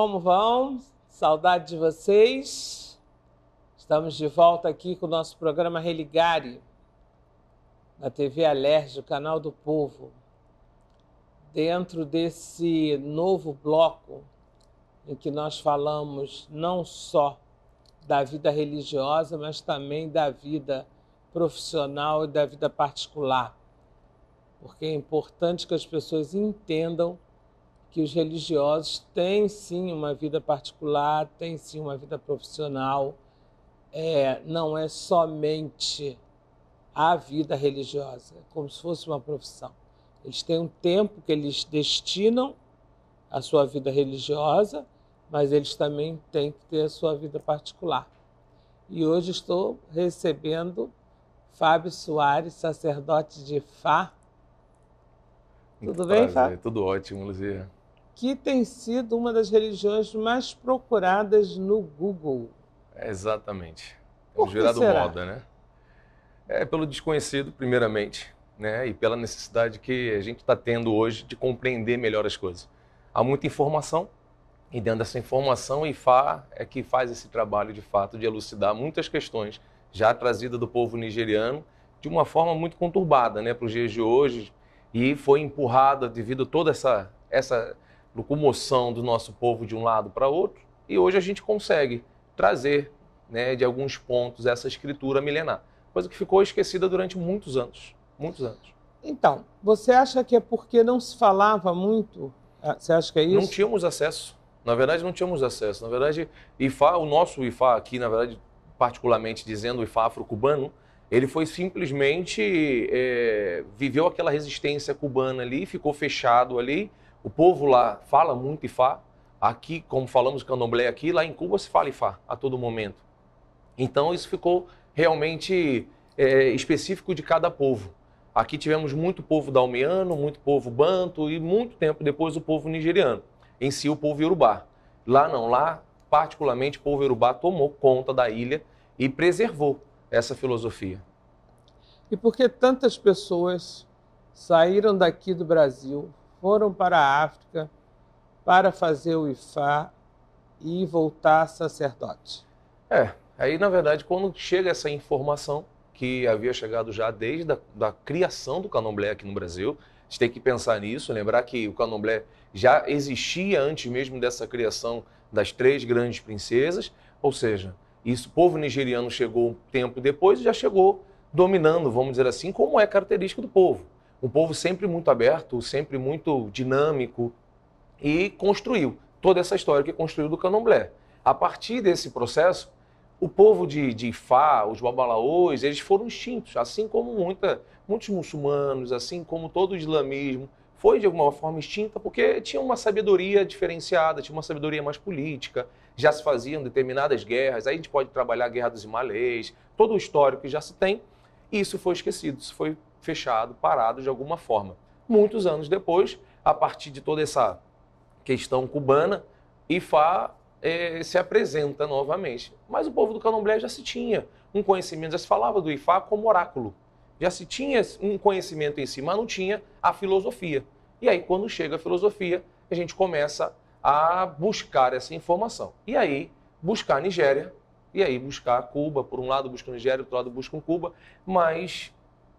Como vão? Saudade de vocês. Estamos de volta aqui com o nosso programa Religare, na TV Alerj, o canal do povo. Dentro desse novo bloco em que nós falamos não só da vida religiosa, mas também da vida profissional e da vida particular. Porque é importante que as pessoas entendam que os religiosos têm sim uma vida particular, têm sim uma vida profissional, é, não é somente a vida religiosa, é como se fosse uma profissão. Eles têm um tempo que eles destinam à sua vida religiosa, mas eles também têm que ter a sua vida particular. E hoje estou recebendo Fábio Soares, sacerdote de Fá. Tudo Prazer. bem, Fábio? Tudo ótimo, Luzia que tem sido uma das religiões mais procuradas no Google. É, exatamente. É um gerado será? moda, né? É pelo desconhecido, primeiramente, né? E pela necessidade que a gente está tendo hoje de compreender melhor as coisas. Há muita informação, e dentro dessa informação, o IFA é que faz esse trabalho, de fato, de elucidar muitas questões já trazidas do povo nigeriano de uma forma muito conturbada né, para os dias de hoje e foi empurrada devido a toda essa, essa locomoção do nosso povo de um lado para outro, e hoje a gente consegue trazer né, de alguns pontos essa escritura milenar, coisa que ficou esquecida durante muitos anos, muitos anos. Então, você acha que é porque não se falava muito? Ah, você acha que é isso? Não tínhamos acesso. Na verdade, não tínhamos acesso. Na verdade, IFA, o nosso IFA aqui, na verdade, particularmente dizendo o IFA afro-cubano, ele foi simplesmente é, viveu aquela resistência cubana ali, ficou fechado ali o povo lá fala muito Ifá. Aqui, como falamos candomblé aqui, lá em Cuba se fala Ifá a todo momento. Então isso ficou realmente é, específico de cada povo. Aqui tivemos muito povo dalmiano, muito povo banto e muito tempo depois o povo nigeriano, em si o povo iorubá. Lá não, lá particularmente o povo iorubá tomou conta da ilha e preservou essa filosofia. E por que tantas pessoas saíram daqui do Brasil, foram para a África para fazer o Ifá e voltar sacerdote. É, aí na verdade quando chega essa informação que havia chegado já desde a da criação do Candomblé aqui no Brasil, a gente tem que pensar nisso, lembrar que o Candomblé já existia antes mesmo dessa criação das três grandes princesas, ou seja, isso o povo nigeriano chegou um tempo depois e já chegou dominando, vamos dizer assim, como é característico do povo um povo sempre muito aberto, sempre muito dinâmico e construiu toda essa história que construiu do candomblé. A partir desse processo, o povo de, de Ifá, os babalaôs, eles foram extintos, assim como muita, muitos muçulmanos, assim como todo o islamismo, foi de alguma forma extinta porque tinha uma sabedoria diferenciada, tinha uma sabedoria mais política, já se faziam determinadas guerras, aí a gente pode trabalhar a Guerra dos Himalês, todo o histórico que já se tem, e isso foi esquecido, isso foi fechado, parado de alguma forma. Muitos anos depois, a partir de toda essa questão cubana, IFA eh, se apresenta novamente. Mas o povo do candomblé já se tinha um conhecimento, já se falava do Ifá como oráculo. Já se tinha um conhecimento em si, mas não tinha a filosofia. E aí, quando chega a filosofia, a gente começa a buscar essa informação. E aí, buscar a Nigéria, e aí buscar Cuba, por um lado busca Nigéria, por outro lado busca Cuba, mas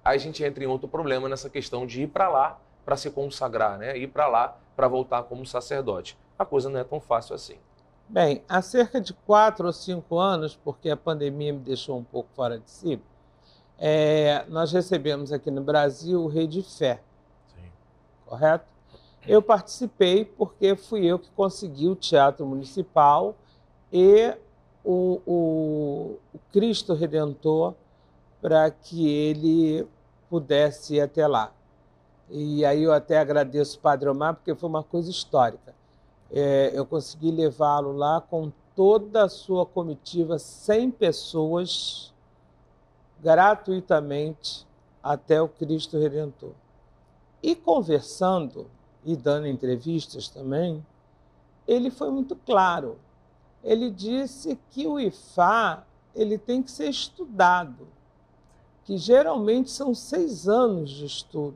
Aí a gente entra em outro problema nessa questão de ir para lá para se consagrar, né? ir para lá para voltar como sacerdote. A coisa não é tão fácil assim. Bem, há cerca de quatro ou cinco anos, porque a pandemia me deixou um pouco fora de si, é, nós recebemos aqui no Brasil o Rei de Fé. Sim. Correto? Eu participei porque fui eu que consegui o Teatro Municipal e o, o, o Cristo Redentor para que ele pudesse ir até lá. E aí eu até agradeço o Padre Omar, porque foi uma coisa histórica. É, eu consegui levá-lo lá com toda a sua comitiva, 100 pessoas, gratuitamente, até o Cristo Redentor. E conversando e dando entrevistas também, ele foi muito claro. Ele disse que o IFA ele tem que ser estudado que geralmente são seis anos de estudo.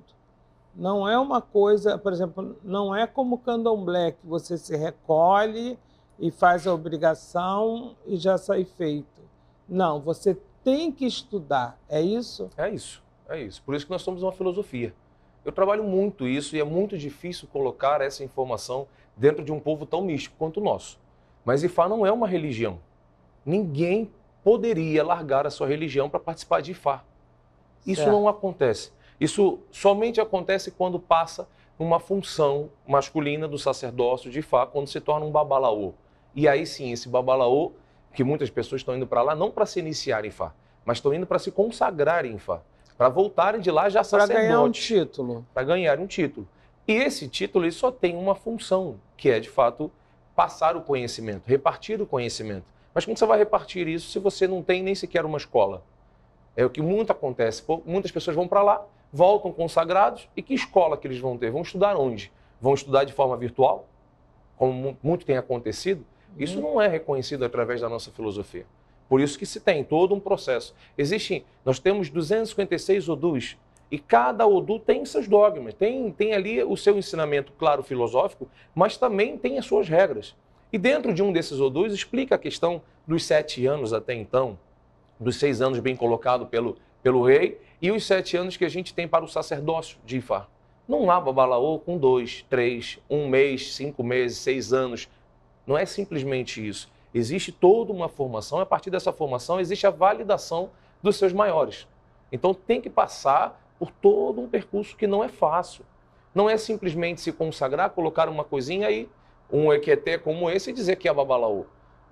Não é uma coisa, por exemplo, não é como o candomblé, que você se recolhe e faz a obrigação e já sai feito. Não, você tem que estudar, é isso? É isso, é isso. Por isso que nós somos uma filosofia. Eu trabalho muito isso e é muito difícil colocar essa informação dentro de um povo tão místico quanto o nosso. Mas Ifá não é uma religião. Ninguém poderia largar a sua religião para participar de Ifá. Isso certo. não acontece. Isso somente acontece quando passa uma função masculina do sacerdócio, de fato, quando se torna um babalaô. E aí sim, esse babalaô, que muitas pessoas estão indo para lá não para se iniciar em Fá, mas estão indo para se consagrar em Fá, para voltarem de lá já sacerdote. Para ganhar um título. Para ganhar um título. E esse título ele só tem uma função, que é, de fato, passar o conhecimento, repartir o conhecimento. Mas como você vai repartir isso se você não tem nem sequer uma escola? É o que muito acontece. Muitas pessoas vão para lá, voltam consagrados e que escola que eles vão ter? Vão estudar onde? Vão estudar de forma virtual, como muito tem acontecido? Isso não é reconhecido através da nossa filosofia. Por isso que se tem todo um processo. Existem, nós temos 256 odus e cada odu tem seus dogmas, tem, tem ali o seu ensinamento, claro, filosófico, mas também tem as suas regras. E dentro de um desses odus explica a questão dos sete anos até então, dos seis anos bem colocado pelo, pelo rei, e os sete anos que a gente tem para o sacerdócio de Ifá. Não há babalaô com dois, três, um mês, cinco meses, seis anos. Não é simplesmente isso. Existe toda uma formação, e a partir dessa formação existe a validação dos seus maiores. Então tem que passar por todo um percurso que não é fácil. Não é simplesmente se consagrar, colocar uma coisinha aí, um equeté como esse e dizer que é babalaô.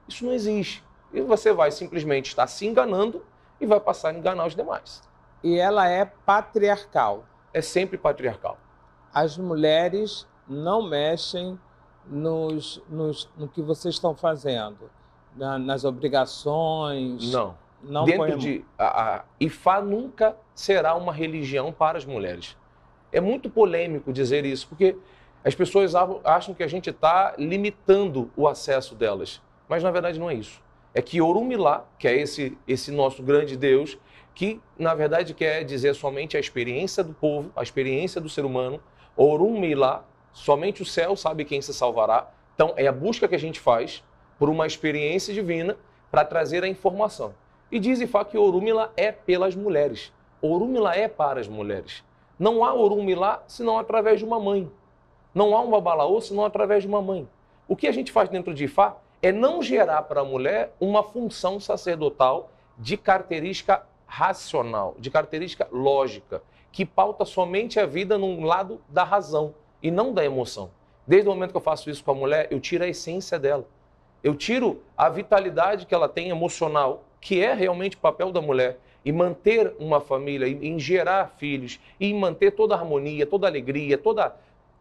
Isso não existe. E você vai simplesmente estar se enganando e vai passar a enganar os demais. E ela é patriarcal. É sempre patriarcal. As mulheres não mexem nos, nos, no que vocês estão fazendo, na, nas obrigações. Não. não Dentro de. A, a Ifá nunca será uma religião para as mulheres. É muito polêmico dizer isso, porque as pessoas acham que a gente está limitando o acesso delas. Mas na verdade não é isso é que Orumilá, que é esse, esse nosso grande Deus, que na verdade quer dizer somente a experiência do povo, a experiência do ser humano, Orumilá, somente o céu sabe quem se salvará. Então é a busca que a gente faz por uma experiência divina para trazer a informação. E diz Ifá que Orumilá é pelas mulheres. Orumilá é para as mulheres. Não há Orumilá senão através de uma mãe. Não há um babalaô senão através de uma mãe. O que a gente faz dentro de Ifá é não gerar para a mulher uma função sacerdotal de característica racional, de característica lógica, que pauta somente a vida num lado da razão e não da emoção. Desde o momento que eu faço isso com a mulher, eu tiro a essência dela. Eu tiro a vitalidade que ela tem emocional, que é realmente o papel da mulher, e manter uma família, em gerar filhos, e em manter toda a harmonia, toda a alegria, todo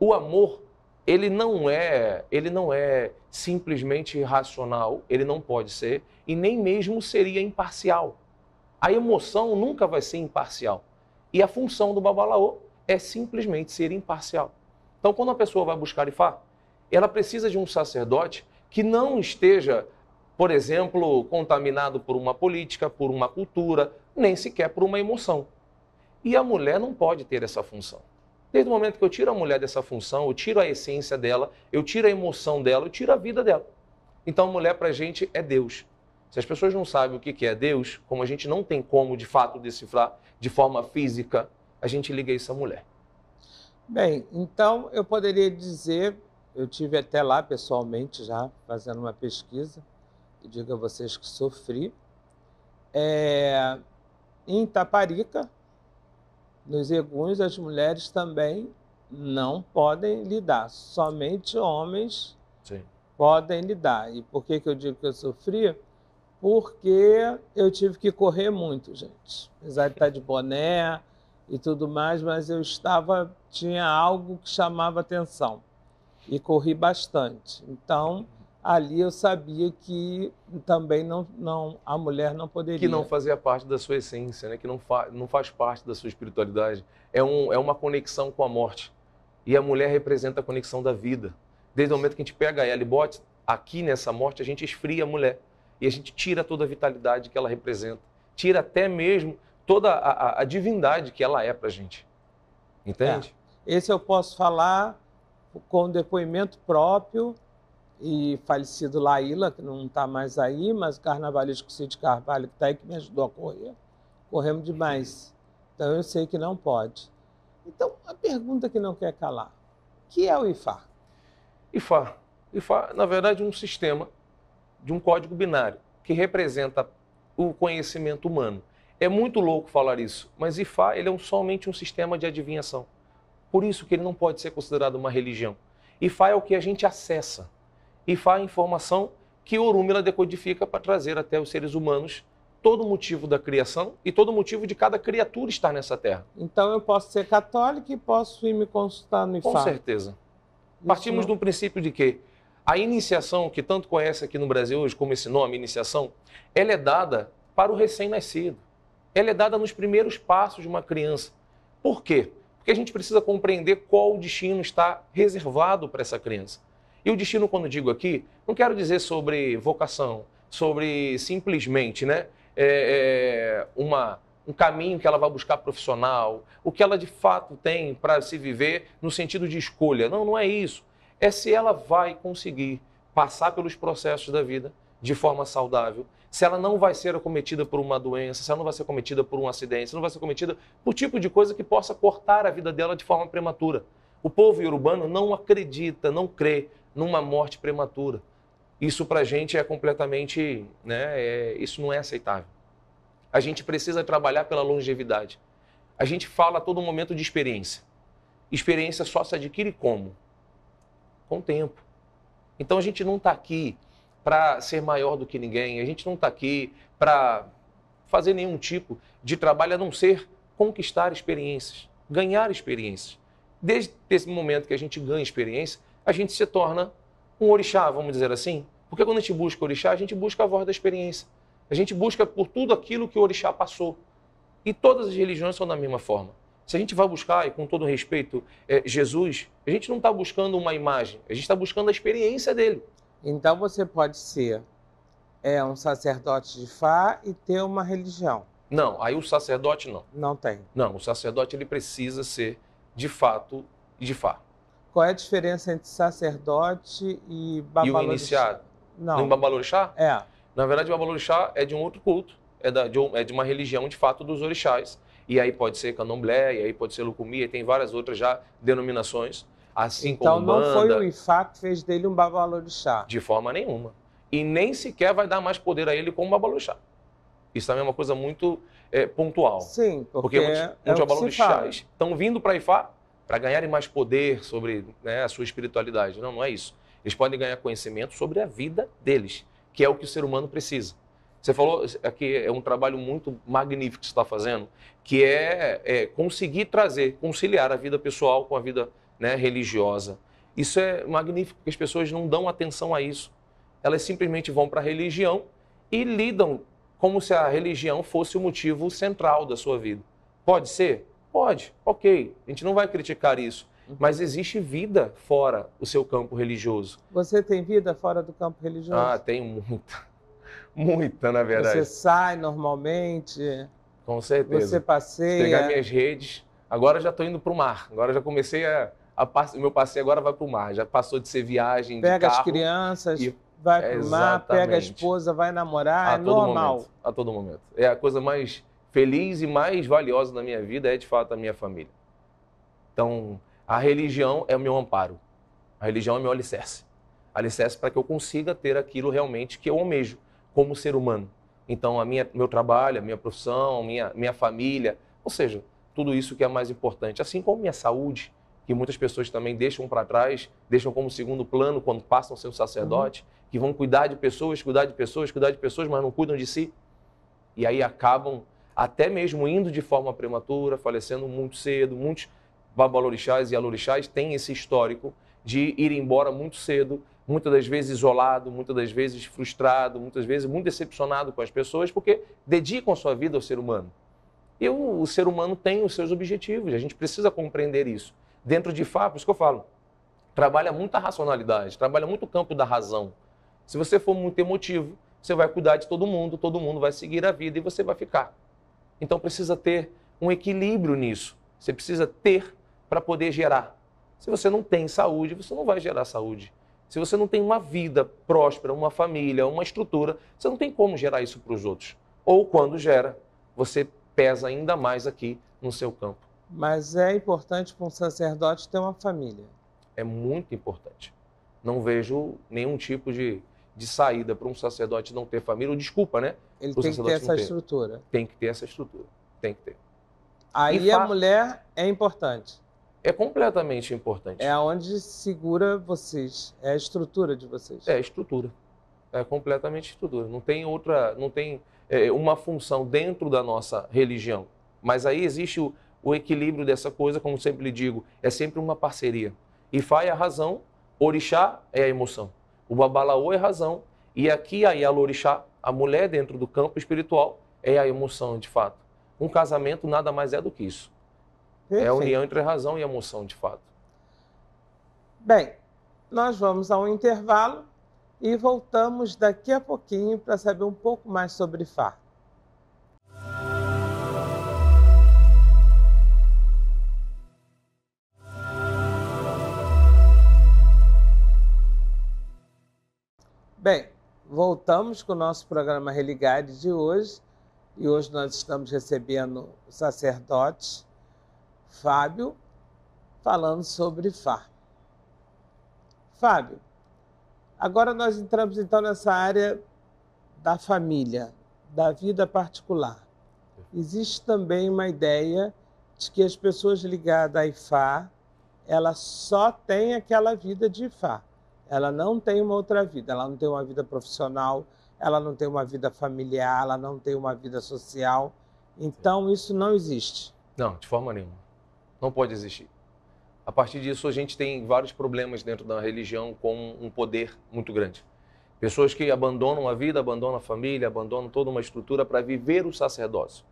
o amor ele não é, ele não é simplesmente racional, ele não pode ser, e nem mesmo seria imparcial. A emoção nunca vai ser imparcial. E a função do babalaô é simplesmente ser imparcial. Então, quando a pessoa vai buscar Ifá, ela precisa de um sacerdote que não esteja, por exemplo, contaminado por uma política, por uma cultura, nem sequer por uma emoção. E a mulher não pode ter essa função. Desde o momento que eu tiro a mulher dessa função, eu tiro a essência dela, eu tiro a emoção dela, eu tiro a vida dela. Então, a mulher para a gente é Deus. Se as pessoas não sabem o que é Deus, como a gente não tem como de fato decifrar de forma física, a gente liga isso à mulher. Bem, então eu poderia dizer, eu tive até lá pessoalmente já fazendo uma pesquisa, e digo a vocês que sofri. É, em Taparica, nos eguns, as mulheres também não podem lidar, somente homens Sim. podem lidar. E por que, que eu digo que eu sofri? Porque eu tive que correr muito, gente. Apesar de estar de boné e tudo mais, mas eu estava, tinha algo que chamava atenção e corri bastante. Então, ali eu sabia que também não, não a mulher não poderia. Que não fazia parte da sua essência, né? que não, fa, não faz parte da sua espiritualidade. É, um, é uma conexão com a morte. E a mulher representa a conexão da vida. Desde o momento que a gente pega ela e bota aqui nessa morte, a gente esfria a mulher. E a gente tira toda a vitalidade que ela representa. Tira até mesmo toda a, a, a divindade que ela é para a gente. Entende? É. Esse eu posso falar com depoimento próprio e falecido Laíla, que não está mais aí, mas o carnavalístico Cid Carvalho, que está aí, que me ajudou a correr. Corremos demais. Então eu sei que não pode. Então, a pergunta que não quer calar: o que é o IFA? IFA. IFAR, na verdade, é um sistema de um código binário que representa o conhecimento humano. É muito louco falar isso, mas IFA ele é um, somente um sistema de adivinhação. Por isso que ele não pode ser considerado uma religião. IFA é o que a gente acessa e faz a informação que o Orúmila decodifica para trazer até os seres humanos todo o motivo da criação e todo o motivo de cada criatura estar nessa terra. Então eu posso ser católico e posso ir me consultar no IFA. Com certeza. Partimos de um princípio de que a iniciação, que tanto conhece aqui no Brasil hoje como esse nome, iniciação, ela é dada para o recém-nascido. Ela é dada nos primeiros passos de uma criança. Por quê? Porque a gente precisa compreender qual o destino está reservado para essa criança. E o destino, quando digo aqui, não quero dizer sobre vocação, sobre simplesmente né, é, é uma, um caminho que ela vai buscar profissional, o que ela de fato tem para se viver no sentido de escolha. Não, não é isso. É se ela vai conseguir passar pelos processos da vida de forma saudável, se ela não vai ser acometida por uma doença, se ela não vai ser acometida por um acidente, se não vai ser acometida por tipo de coisa que possa cortar a vida dela de forma prematura. O povo urbano não acredita, não crê numa morte prematura. Isso para a gente é completamente, né, é, isso não é aceitável. A gente precisa trabalhar pela longevidade. A gente fala a todo momento de experiência. Experiência só se adquire como? Com o tempo. Então a gente não está aqui para ser maior do que ninguém, a gente não está aqui para fazer nenhum tipo de trabalho a não ser conquistar experiências, ganhar experiências. Desde esse momento que a gente ganha experiência, a gente se torna um orixá, vamos dizer assim. Porque quando a gente busca orixá, a gente busca a voz da experiência. A gente busca por tudo aquilo que o orixá passou. E todas as religiões são da mesma forma. Se a gente vai buscar, e com todo respeito, é, Jesus, a gente não está buscando uma imagem, a gente está buscando a experiência dele. Então você pode ser é, um sacerdote de Fá e ter uma religião. Não, aí o sacerdote não. Não tem. Não, o sacerdote ele precisa ser de fato de Fá. Qual é a diferença entre sacerdote e babalorixá? E o iniciado? Não. No babalorixá? É. Na verdade, o babalorixá é de um outro culto, é, da, de, um, é de uma religião, de fato, dos orixás. E aí pode ser candomblé, e aí pode ser lucumi, e tem várias outras já denominações, assim então, como Então não foi o Ifá que fez dele um babalorixá? De forma nenhuma. E nem sequer vai dar mais poder a ele como babalorixá. Isso também é uma coisa muito é, pontual. Sim, porque, porque muitos, é muitos babalorixás estão vindo para Ifá para ganharem mais poder sobre né, a sua espiritualidade. Não, não é isso. Eles podem ganhar conhecimento sobre a vida deles, que é o que o ser humano precisa. Você falou aqui, é um trabalho muito magnífico que você está fazendo, que é, é conseguir trazer, conciliar a vida pessoal com a vida né, religiosa. Isso é magnífico, porque as pessoas não dão atenção a isso. Elas simplesmente vão para a religião e lidam como se a religião fosse o motivo central da sua vida. Pode ser? Pode, ok. A gente não vai criticar isso. Uhum. Mas existe vida fora o seu campo religioso. Você tem vida fora do campo religioso? Ah, tenho muita. Muita, na verdade. Você sai normalmente? Com certeza. Você passeia? pegar minhas redes. Agora já estou indo para o mar. Agora já comecei a... a passe... O meu passeio agora vai para o mar. Já passou de ser viagem Pega de carro. Pega as crianças. E vai o mar, pega a esposa, vai namorar, a é normal. Momento, a todo momento. É a coisa mais feliz e mais valiosa na minha vida é de fato a minha família. Então, a religião é o meu amparo. A religião é o meu alicerce. Alicerce para que eu consiga ter aquilo realmente que eu almejo como ser humano. Então, a minha, meu trabalho, a minha profissão, minha, minha família, ou seja, tudo isso que é mais importante. Assim como minha saúde, que muitas pessoas também deixam para trás, deixam como segundo plano quando passam a ser um sacerdote, uhum. que vão cuidar de pessoas, cuidar de pessoas, cuidar de pessoas, mas não cuidam de si. E aí acabam até mesmo indo de forma prematura, falecendo muito cedo. Muitos babalorixás e alorixás têm esse histórico de ir embora muito cedo, muitas das vezes isolado, muitas das vezes frustrado, muitas vezes muito decepcionado com as pessoas, porque dedicam sua vida ao ser humano. E o, o ser humano tem os seus objetivos, a gente precisa compreender isso. Dentro de fato, por isso que eu falo, trabalha muita racionalidade, trabalha muito o campo da razão. Se você for muito emotivo, você vai cuidar de todo mundo, todo mundo vai seguir a vida e você vai ficar. Então precisa ter um equilíbrio nisso. Você precisa ter para poder gerar. Se você não tem saúde, você não vai gerar saúde. Se você não tem uma vida próspera, uma família, uma estrutura, você não tem como gerar isso para os outros. Ou quando gera, você pesa ainda mais aqui no seu campo. Mas é importante para um sacerdote ter uma família. É muito importante. Não vejo nenhum tipo de, de saída para um sacerdote não ter família, ou desculpa, né? Ele tem que ter essa inteiro. estrutura. Tem que ter essa estrutura. Tem que ter. Aí e a fa... mulher é importante. É completamente importante. É onde segura vocês, é a estrutura de vocês. É a estrutura. É completamente estrutura. Não tem outra, não tem é, uma função dentro da nossa religião. Mas aí existe o, o equilíbrio dessa coisa, como sempre lhe digo, é sempre uma parceria. e é a razão, orixá é a emoção. O babalaô é a razão e aqui a Yalorixá a mulher dentro do campo espiritual é a emoção, de fato. Um casamento nada mais é do que isso. Perfeito. É a união entre a razão e a emoção, de fato. Bem, nós vamos a um intervalo e voltamos daqui a pouquinho para saber um pouco mais sobre Fá. Bem, voltamos com o nosso programa Religare de hoje e hoje nós estamos recebendo o sacerdote Fábio falando sobre Fá. Fábio, agora nós entramos então nessa área da família, da vida particular. Existe também uma ideia de que as pessoas ligadas a Ifá, ela só tem aquela vida de Ifá ela não tem uma outra vida, ela não tem uma vida profissional, ela não tem uma vida familiar, ela não tem uma vida social. Então isso não existe. Não, de forma nenhuma. Não pode existir. A partir disso, a gente tem vários problemas dentro da religião com um poder muito grande. Pessoas que abandonam a vida, abandonam a família, abandonam toda uma estrutura para viver o sacerdócio.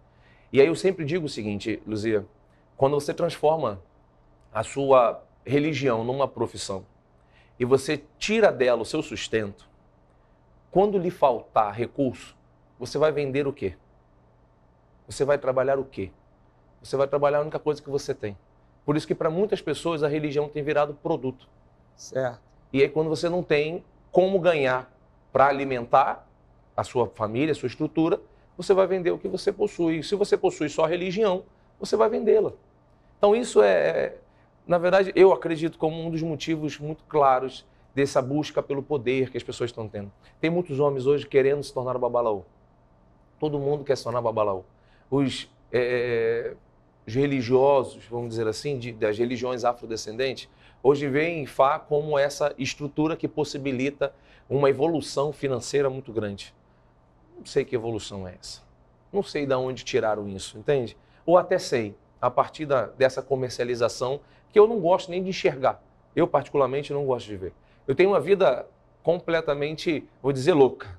E aí eu sempre digo o seguinte, Luzia, quando você transforma a sua religião numa profissão, e você tira dela o seu sustento, quando lhe faltar recurso, você vai vender o quê? Você vai trabalhar o quê? Você vai trabalhar a única coisa que você tem. Por isso que para muitas pessoas a religião tem virado produto. Certo. E aí quando você não tem como ganhar para alimentar a sua família, a sua estrutura, você vai vender o que você possui. Se você possui só religião, você vai vendê-la. Então isso é, é na verdade, eu acredito como um dos motivos muito claros dessa busca pelo poder que as pessoas estão tendo. Tem muitos homens hoje querendo se tornar babalaô. Todo mundo quer se tornar babalaô. Os, é, é, os religiosos, vamos dizer assim, de, das religiões afrodescendentes, hoje veem Fá como essa estrutura que possibilita uma evolução financeira muito grande. Não sei que evolução é essa. Não sei de onde tiraram isso, entende? Ou até sei, a partir da, dessa comercialização que eu não gosto nem de enxergar. Eu, particularmente, não gosto de ver. Eu tenho uma vida completamente, vou dizer, louca,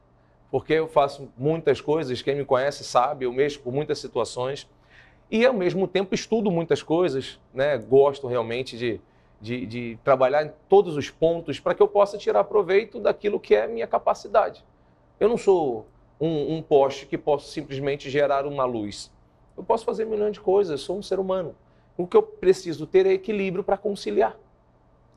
porque eu faço muitas coisas, quem me conhece sabe, eu mexo com muitas situações e, ao mesmo tempo, estudo muitas coisas, né? gosto realmente de, de, de trabalhar em todos os pontos para que eu possa tirar proveito daquilo que é minha capacidade. Eu não sou um, um poste que posso simplesmente gerar uma luz. Eu posso fazer milhões de coisas, sou um ser humano. O que eu preciso ter é equilíbrio para conciliar.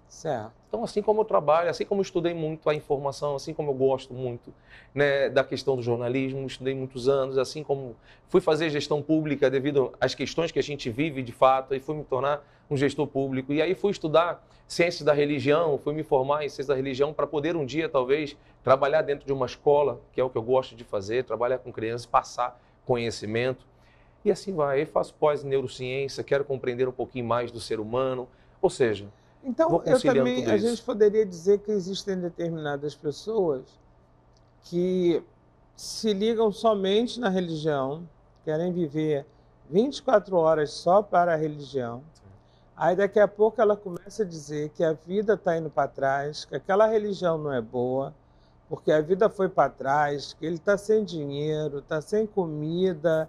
Certo. Então, assim como eu trabalho, assim como eu estudei muito a informação, assim como eu gosto muito né, da questão do jornalismo, estudei muitos anos, assim como fui fazer gestão pública devido às questões que a gente vive de fato, e fui me tornar um gestor público. E aí fui estudar ciências da religião, fui me formar em ciências da religião para poder um dia, talvez, trabalhar dentro de uma escola, que é o que eu gosto de fazer, trabalhar com crianças, passar conhecimento. E assim vai. Eu faço pós-neurociência, quero compreender um pouquinho mais do ser humano. Ou seja, então, eu também, a gente poderia dizer que existem determinadas pessoas que se ligam somente na religião, querem viver 24 horas só para a religião. Aí daqui a pouco ela começa a dizer que a vida está indo para trás, que aquela religião não é boa, porque a vida foi para trás, que ele está sem dinheiro, está sem comida,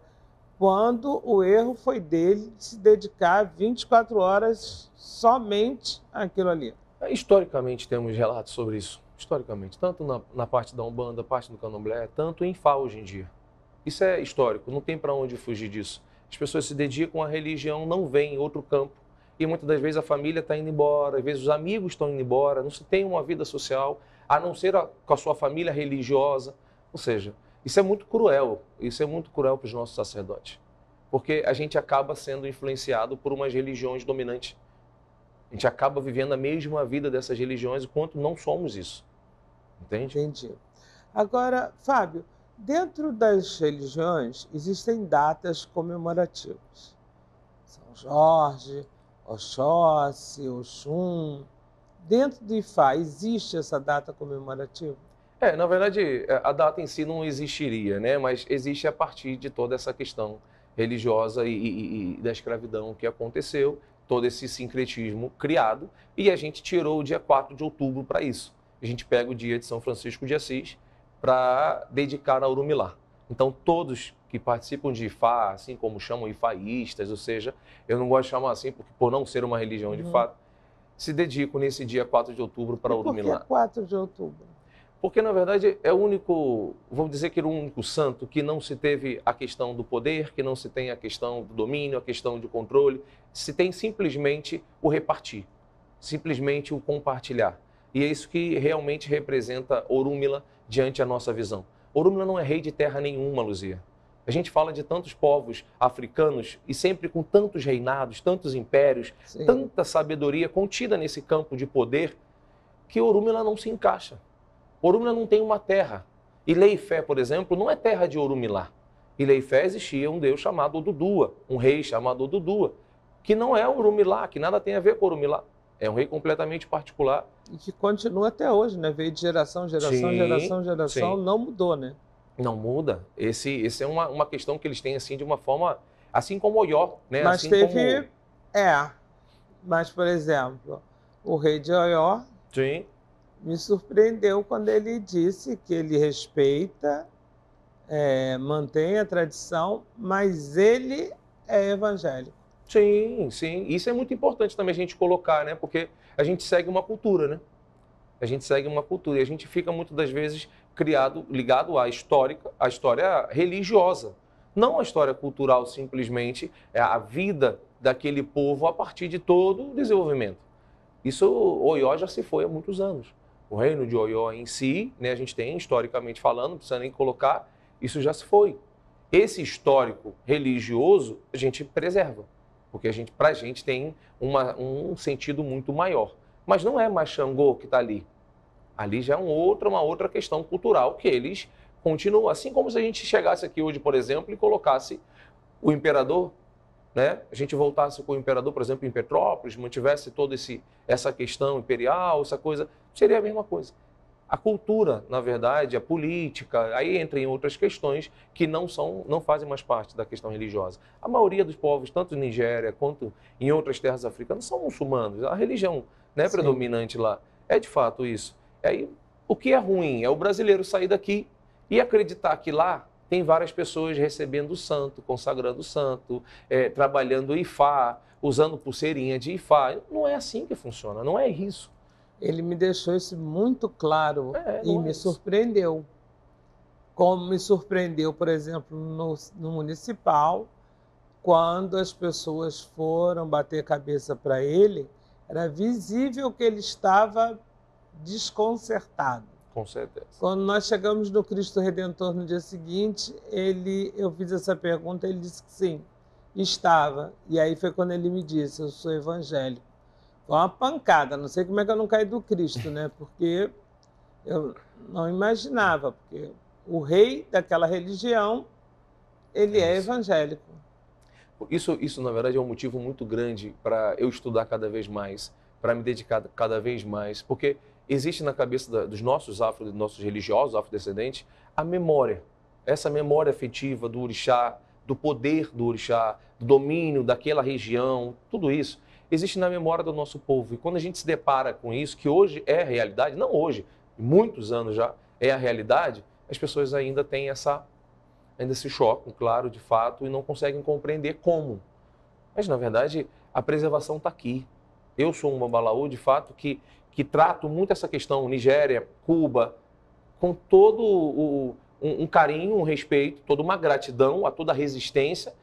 quando o erro foi dele de se dedicar 24 horas somente àquilo ali. É, historicamente temos relatos sobre isso, historicamente, tanto na, na parte da Umbanda, parte do Candomblé, tanto em Fá hoje em dia. Isso é histórico, não tem para onde fugir disso. As pessoas se dedicam à religião, não vêm em outro campo. E muitas das vezes a família está indo embora, às vezes os amigos estão indo embora, não se tem uma vida social, a não ser a, com a sua família religiosa. Ou seja, isso é muito cruel, isso é muito cruel para os nossos sacerdotes, porque a gente acaba sendo influenciado por umas religiões dominantes. A gente acaba vivendo a mesma vida dessas religiões enquanto não somos isso. Entende? Entendi. Agora, Fábio, dentro das religiões existem datas comemorativas. São Jorge, Oxóssi, Oxum. Dentro do IFA existe essa data comemorativa? É, na verdade, é, a data em si não existiria, né? Mas existe a partir de toda essa questão religiosa e, e, e da escravidão que aconteceu, todo esse sincretismo criado, e a gente tirou o dia 4 de outubro para isso. A gente pega o dia de São Francisco de Assis para dedicar a Urumilá. Então, todos que participam de Ifá, assim como chamam ifaístas, ou seja, eu não gosto de chamar assim porque por não ser uma religião de uhum. fato, se dedicam nesse dia 4 de outubro para Urumilá. Por que 4 de outubro? Porque, na verdade, é o único, vamos dizer que era o único santo que não se teve a questão do poder, que não se tem a questão do domínio, a questão de controle, se tem simplesmente o repartir, simplesmente o compartilhar. E é isso que realmente representa Orúmila diante a nossa visão. Orúmila não é rei de terra nenhuma, Luzia. A gente fala de tantos povos africanos e sempre com tantos reinados, tantos impérios, Sim. tanta sabedoria contida nesse campo de poder, que Orúmila não se encaixa. Orumilá não tem uma terra. Ileifé, por exemplo, não é terra de Orumilá. Ileifé existia um deus chamado Dudua, um rei chamado Dudua, que não é Orumilá, que nada tem a ver com Orumilá. É um rei completamente particular. E que continua até hoje, né? Veio de geração, geração, sim, geração, geração, sim. não mudou, né? Não muda. Esse, esse é uma, uma questão que eles têm, assim, de uma forma... Assim como Oió, né? Mas assim teve... Como... É. Mas, por exemplo, o rei de Oió... Sim me surpreendeu quando ele disse que ele respeita, é, mantém a tradição, mas ele é evangélico. Sim, sim. Isso é muito importante também a gente colocar, né? Porque a gente segue uma cultura, né? A gente segue uma cultura e a gente fica muitas das vezes criado, ligado à histórica, à história religiosa, não à história cultural simplesmente, é a vida daquele povo a partir de todo o desenvolvimento. Isso o Oió já se foi há muitos anos. O reino de Oió em si, né, a gente tem, historicamente falando, não precisa nem colocar, isso já se foi. Esse histórico religioso a gente preserva, porque a gente, para a gente tem uma, um sentido muito maior. Mas não é mais Xangô que está ali. Ali já é um outro, uma outra questão cultural que eles continuam. Assim como se a gente chegasse aqui hoje, por exemplo, e colocasse o imperador né, a gente voltasse com o imperador, por exemplo, em Petrópolis, mantivesse toda essa questão imperial, essa coisa, seria a mesma coisa. A cultura, na verdade, a política, aí entra em outras questões que não são, não fazem mais parte da questão religiosa. A maioria dos povos, tanto em Nigéria quanto em outras terras africanas, são muçulmanos. A religião né, predominante lá é de fato isso. Aí, o que é ruim é o brasileiro sair daqui e acreditar que lá tem várias pessoas recebendo o santo, consagrando o santo, é, trabalhando o Ifá, usando pulseirinha de Ifá. Não é assim que funciona, não é isso. Ele me deixou isso muito claro é, e é me isso. surpreendeu. Como me surpreendeu, por exemplo, no, no municipal, quando as pessoas foram bater cabeça para ele, era visível que ele estava desconcertado. Com certeza. Quando nós chegamos no Cristo Redentor no dia seguinte, ele, eu fiz essa pergunta, ele disse que sim, estava. E aí foi quando ele me disse, eu sou evangélico. Foi uma pancada, não sei como é que eu não caí do Cristo, né? Porque eu não imaginava, porque o rei daquela religião, ele é, é evangélico. Isso, isso, na verdade, é um motivo muito grande para eu estudar cada vez mais, para me dedicar cada vez mais, porque existe na cabeça da, dos nossos afro, dos nossos religiosos afrodescendentes, a memória. Essa memória afetiva do orixá, do poder do orixá, do domínio daquela região, tudo isso existe na memória do nosso povo. E quando a gente se depara com isso, que hoje é a realidade, não hoje, muitos anos já é a realidade, as pessoas ainda têm essa ainda se chocam, claro, de fato, e não conseguem compreender como. Mas na verdade, a preservação está aqui. Eu sou um babalaú, de fato, que que trato muito essa questão, Nigéria, Cuba, com todo o, um, um carinho, um respeito, toda uma gratidão a toda a resistência,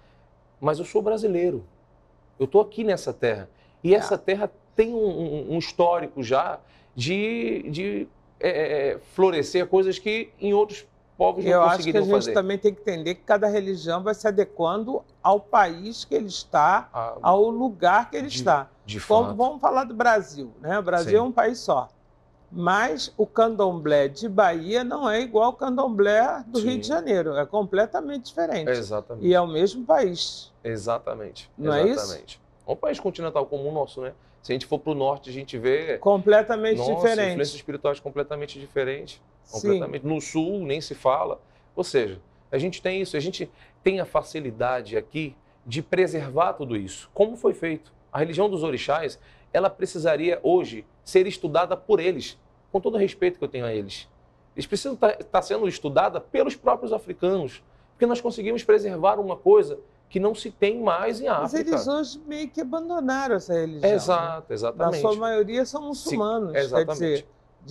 mas eu sou brasileiro. Eu estou aqui nessa terra. E tá. essa terra tem um, um histórico já de, de é, é, é florescer coisas que em outros povos não Eu acho que a gente também tem que entender que cada religião vai se adequando ao país que ele está, ah, ao lugar que ele de, está. De Como, vamos falar do Brasil, né? O Brasil Sim. é um país só. Mas o candomblé de Bahia não é igual ao candomblé do Sim. Rio de Janeiro. É completamente diferente. exatamente. E é o mesmo país. Exatamente. Não exatamente. é isso? É um país continental como o nosso, né? Se a gente for para o norte, a gente vê... Completamente nossa, diferente. influências espirituais completamente diferentes completamente. Sim. No sul nem se fala. Ou seja, a gente tem isso, a gente tem a facilidade aqui de preservar tudo isso. Como foi feito? A religião dos orixás, ela precisaria hoje ser estudada por eles, com todo o respeito que eu tenho a eles. Eles precisam estar tá, tá sendo estudada pelos próprios africanos, porque nós conseguimos preservar uma coisa que não se tem mais em África. Mas eles hoje meio que abandonaram essa religião. Né? Exato, exatamente. Né? Na sua maioria são muçulmanos. exatamente. Quer dizer,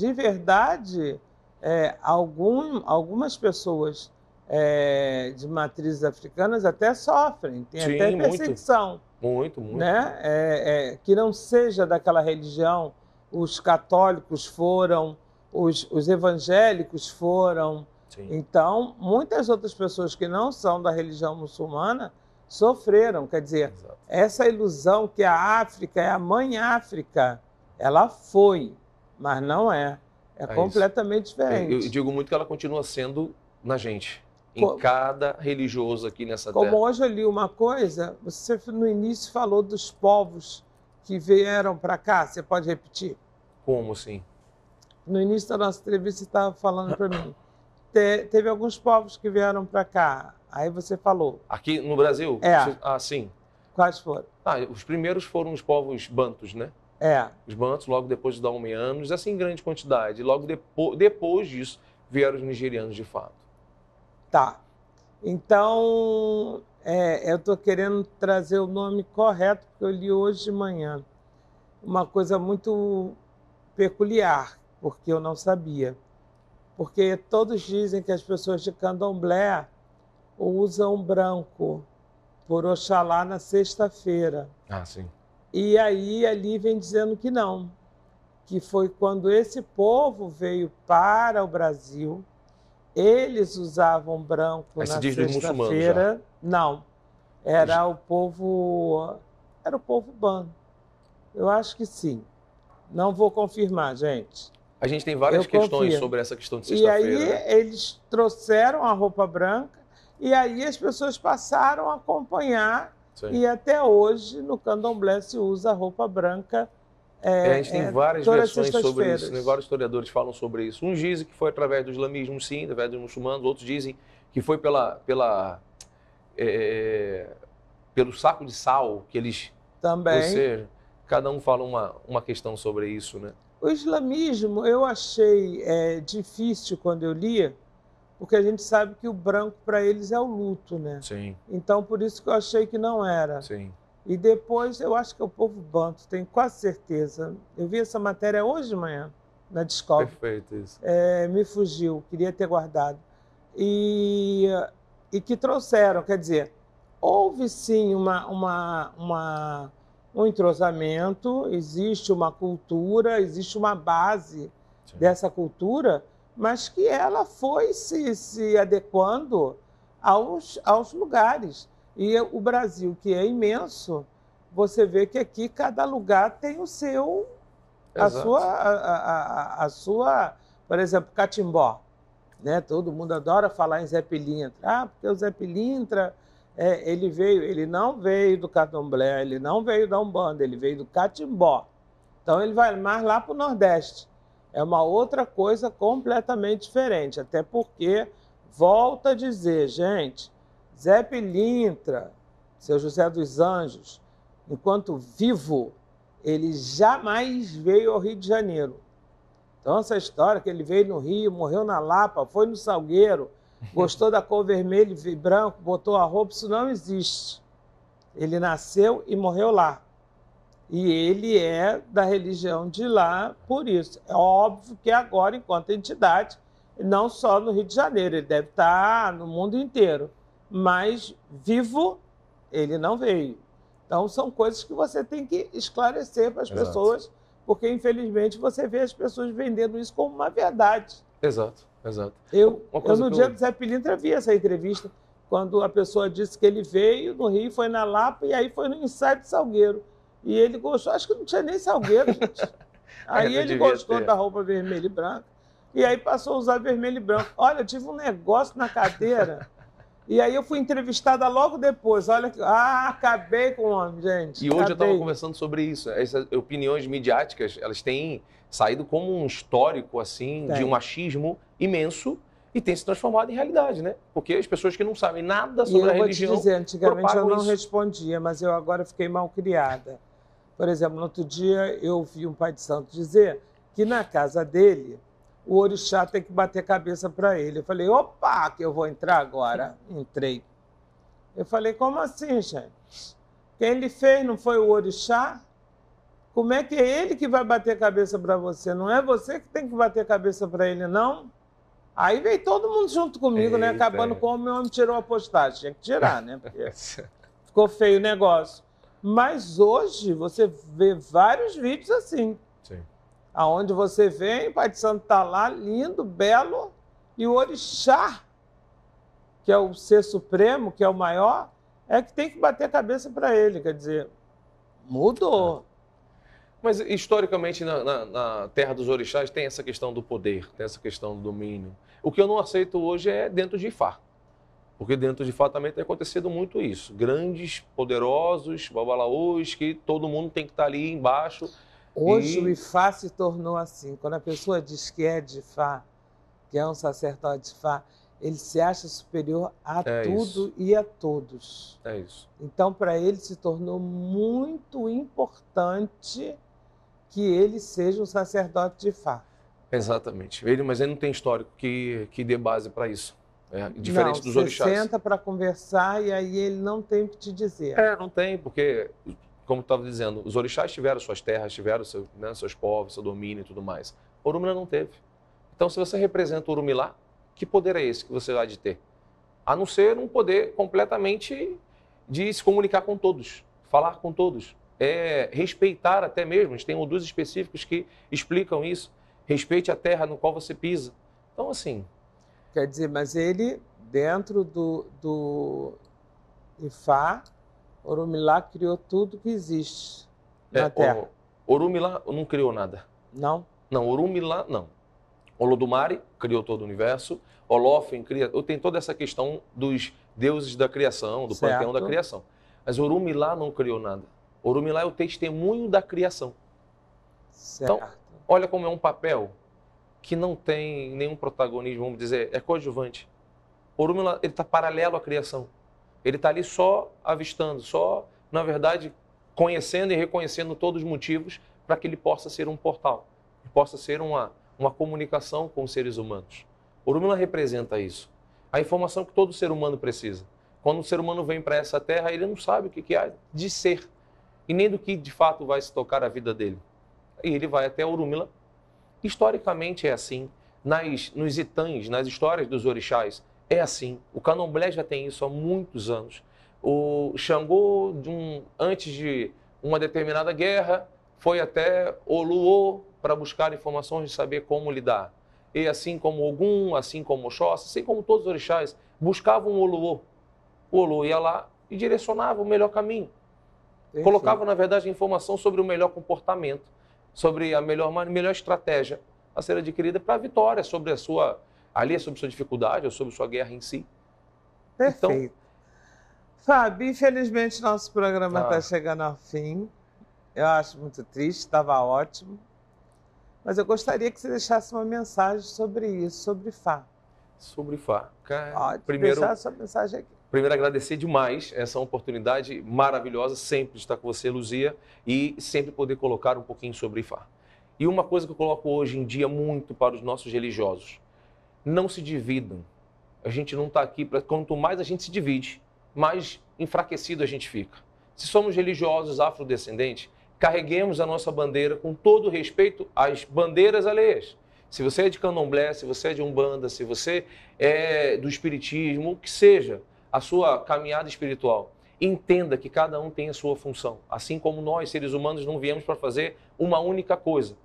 de verdade, é, algum, algumas pessoas é, de matrizes africanas até sofrem, tem Sim, até perseguição. Muito, muito. muito. Né? É, é, que não seja daquela religião, os católicos foram, os, os evangélicos foram. Sim. Então, muitas outras pessoas que não são da religião muçulmana sofreram. Quer dizer, Exato. essa ilusão que a África é a mãe África, ela foi, mas não é. É a é completamente isso. diferente. Eu, eu, digo muito que ela continua sendo na gente, em cada religioso aqui nessa Como terra. Como hoje eu li uma coisa, você no início falou dos povos que vieram para cá, você pode repetir? Como assim? No início da nossa entrevista você estava falando para mim, te, teve alguns povos que vieram para cá, aí você falou. Aqui no Brasil? É. Você, ah, sim. Quais foram? Ah, os primeiros foram os povos bantos, né? É. Os bantos, logo depois dos daomianos, assim em grande quantidade. Logo depo depois disso vieram os nigerianos de fato. Tá. Então, é, eu estou querendo trazer o nome correto, porque eu li hoje de manhã. Uma coisa muito peculiar, porque eu não sabia. Porque todos dizem que as pessoas de candomblé usam branco por Oxalá na sexta-feira. Ah, sim. E aí ali vem dizendo que não, que foi quando esse povo veio para o Brasil, eles usavam branco Mas na sexta-feira. Não, era o povo, era o povo bando. Eu acho que sim. Não vou confirmar, gente. A gente tem várias Eu questões sobre essa questão de sexta-feira. E aí né? eles trouxeram a roupa branca e aí as pessoas passaram a acompanhar Sim. E até hoje, no candomblé, se usa roupa branca. É, é, a gente é, tem é, várias versões sobre isso, né? vários historiadores falam sobre isso. Uns dizem que foi através do islamismo, sim, através dos muçulmanos, outros dizem que foi pela, pela, é, pelo saco de sal que eles. Também. Ou seja, cada um fala uma, uma questão sobre isso, né? O islamismo eu achei é, difícil quando eu lia, porque a gente sabe que o branco para eles é o luto, né? Sim. Então por isso que eu achei que não era. Sim. E depois eu acho que é o povo banto, tenho quase certeza. Eu vi essa matéria hoje de manhã na Discord. Perfeito isso. É, me fugiu, queria ter guardado. E e que trouxeram, quer dizer, houve sim uma, uma, uma um entrosamento, existe uma cultura, existe uma base sim. dessa cultura mas que ela foi se, se adequando aos, aos lugares. E o Brasil, que é imenso, você vê que aqui cada lugar tem o seu, Exato. a sua, a, a, a, sua, por exemplo, Catimbó. Né? Todo mundo adora falar em Zé Pilintra. Ah, porque o Zé Pilintra, é, ele veio, ele não veio do Catomblé, ele não veio da Umbanda, ele veio do Catimbó. Então ele vai mais lá para o Nordeste é uma outra coisa completamente diferente. Até porque, volta a dizer, gente, Zé Pilintra, seu José dos Anjos, enquanto vivo, ele jamais veio ao Rio de Janeiro. Então, essa história que ele veio no Rio, morreu na Lapa, foi no Salgueiro, gostou da cor vermelha e branco, botou a roupa, isso não existe. Ele nasceu e morreu lá. E ele é da religião de lá por isso. É óbvio que agora, enquanto entidade, não só no Rio de Janeiro, ele deve estar tá no mundo inteiro, mas vivo ele não veio. Então são coisas que você tem que esclarecer para as Exato. pessoas, porque infelizmente você vê as pessoas vendendo isso como uma verdade. Exato. Exato. Eu, eu no dia eu... do Zé Pilintra vi essa entrevista, quando a pessoa disse que ele veio no Rio, foi na Lapa e aí foi no ensaio de Salgueiro. E ele gostou, acho que não tinha nem salgueiro, gente. Aí ele gostou ter. da roupa vermelha e branca. E aí passou a usar vermelho e branco. Olha, eu tive um negócio na cadeira. E aí eu fui entrevistada logo depois. Olha que. Ah, acabei com o homem, gente. E acabei. hoje eu estava conversando sobre isso. Essas opiniões midiáticas, elas têm saído como um histórico, assim, tem. de um machismo imenso e tem se transformado em realidade, né? Porque as pessoas que não sabem nada sobre e eu vou Te dizer, antigamente eu não isso. respondia, mas eu agora fiquei mal criada. Por exemplo, no outro dia eu ouvi um pai de santo dizer que na casa dele o orixá tem que bater cabeça para ele. Eu falei, opa, que eu vou entrar agora. Entrei. Eu falei, como assim, gente? Quem lhe fez não foi o orixá? Como é que é ele que vai bater cabeça para você? Não é você que tem que bater cabeça para ele, não? Aí veio todo mundo junto comigo, né? Eita. né? Acabando com o meu homem tirou a postagem. Tinha que tirar, né? Porque ficou feio o negócio. Mas hoje você vê vários vídeos assim. Sim. Aonde você vem, Pai de Santo está lá, lindo, belo, e o orixá, que é o ser supremo, que é o maior, é que tem que bater a cabeça para ele. Quer dizer, mudou. É. Mas historicamente na, na, na, terra dos orixás tem essa questão do poder, tem essa questão do domínio. O que eu não aceito hoje é dentro de Ifá. Porque dentro de fato também tem acontecido muito isso. Grandes, poderosos, babalaos que todo mundo tem que estar tá ali embaixo. Hoje e... o Ifá se tornou assim. Quando a pessoa diz que é de Ifá, que é um sacerdote de Ifá, ele se acha superior a é tudo isso. e a todos. É isso. Então, para ele se tornou muito importante que ele seja um sacerdote de Ifá. Exatamente. Ele, mas ele não tem histórico que, que dê base para isso. É, diferente não, dos 60 orixás. senta para conversar e aí ele não tem o que te dizer. É, não tem, porque, como estava dizendo, os orixás tiveram suas terras, tiveram seu, né, seus povos, seu domínio e tudo mais. O Urumilá não teve. Então, se você representa o Urumilá, que poder é esse que você há de ter? A não ser um poder completamente de se comunicar com todos, falar com todos, é, respeitar até mesmo. A gente tem um dos específicos que explicam isso. Respeite a terra no qual você pisa. Então, assim, Quer dizer, mas ele, dentro do, do Ifá, Orumilá criou tudo que existe é, na Terra. Orumilá não criou nada. Não? Não, Orumilá não. Olodumare criou todo o universo, Olofen cria... Tem toda essa questão dos deuses da criação, do certo. panteão da criação. Mas Orumilá não criou nada. Orumilá é o testemunho da criação. Então, certo. Então, olha como é um papel que não tem nenhum protagonismo, vamos dizer, é coadjuvante. Orúmila, ele está paralelo à criação. Ele está ali só avistando, só, na verdade, conhecendo e reconhecendo todos os motivos para que ele possa ser um portal, possa ser uma, uma comunicação com os seres humanos. Orúmila representa isso. A informação que todo ser humano precisa. Quando o ser humano vem para essa terra, ele não sabe o que, que há de ser e nem do que de fato vai se tocar a vida dele. E ele vai até Orúmila Historicamente é assim. Nas, nos itãs, nas histórias dos orixás, é assim. O candomblé já tem isso há muitos anos. O Xangô, de um, antes de uma determinada guerra, foi até Oluô para buscar informações de saber como lidar. E assim como Ogum, assim como Oxóssi, assim como todos os orixás, buscavam Oluô. O Oluô ia lá e direcionava o melhor caminho. Colocava, na verdade, informação sobre o melhor comportamento sobre a melhor, melhor estratégia a ser adquirida para a vitória sobre a sua ali sobre sua dificuldade ou sobre sua guerra em si. Então Perfeito. Então... Fábio, infelizmente nosso programa está ah. chegando ao fim. Eu acho muito triste, estava ótimo. Mas eu gostaria que você deixasse uma mensagem sobre isso, sobre Fá. Sobre Fá. Cara, primeiro... deixar a sua mensagem aqui. Primeiro, agradecer demais essa oportunidade maravilhosa, sempre estar com você, Luzia, e sempre poder colocar um pouquinho sobre IFAR. E uma coisa que eu coloco hoje em dia muito para os nossos religiosos: não se dividam. A gente não está aqui para. Quanto mais a gente se divide, mais enfraquecido a gente fica. Se somos religiosos afrodescendentes, carreguemos a nossa bandeira com todo respeito às bandeiras alheias. Se você é de candomblé, se você é de umbanda, se você é do espiritismo, o que seja, a sua caminhada espiritual. Entenda que cada um tem a sua função. Assim como nós, seres humanos, não viemos para fazer uma única coisa.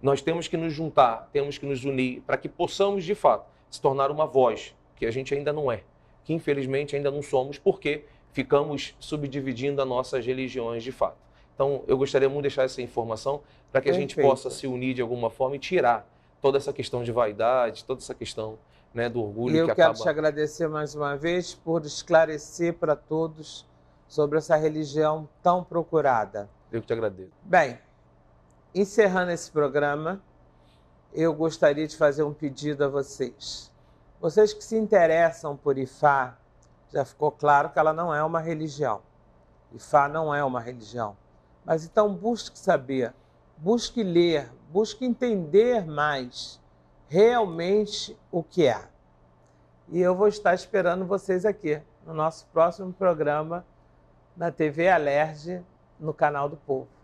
Nós temos que nos juntar, temos que nos unir para que possamos, de fato, se tornar uma voz, que a gente ainda não é, que infelizmente ainda não somos, porque ficamos subdividindo as nossas religiões de fato. Então, eu gostaria muito de deixar essa informação para que a Perfeito. gente possa se unir de alguma forma e tirar toda essa questão de vaidade, toda essa questão né, do orgulho. E eu que quero acaba... te agradecer mais uma vez por esclarecer para todos sobre essa religião tão procurada. Eu que te agradeço. Bem, encerrando esse programa, eu gostaria de fazer um pedido a vocês. Vocês que se interessam por Ifá, já ficou claro que ela não é uma religião. Ifá não é uma religião. Mas então busque saber, busque ler, busque entender mais realmente o que é. E eu vou estar esperando vocês aqui no nosso próximo programa na TV Alerj, no canal do Povo.